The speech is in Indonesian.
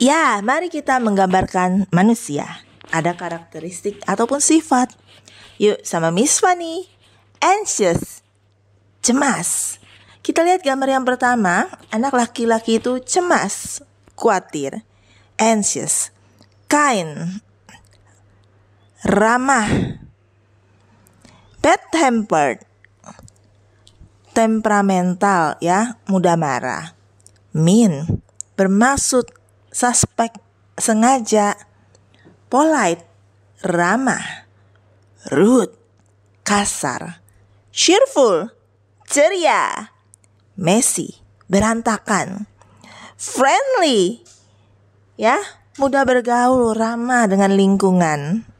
Ya, mari kita menggambarkan manusia. Ada karakteristik ataupun sifat. Yuk, sama Miss Fanny. Anxious. Cemas. Kita lihat gambar yang pertama. Anak laki-laki itu cemas, khawatir, anxious, kind, ramah, bad tempered, temperamental ya, mudah marah, mean, bermaksud suspek, sengaja, polite, ramah, rude, kasar, cheerful, ceria, messy, berantakan, friendly, ya, mudah bergaul, ramah dengan lingkungan.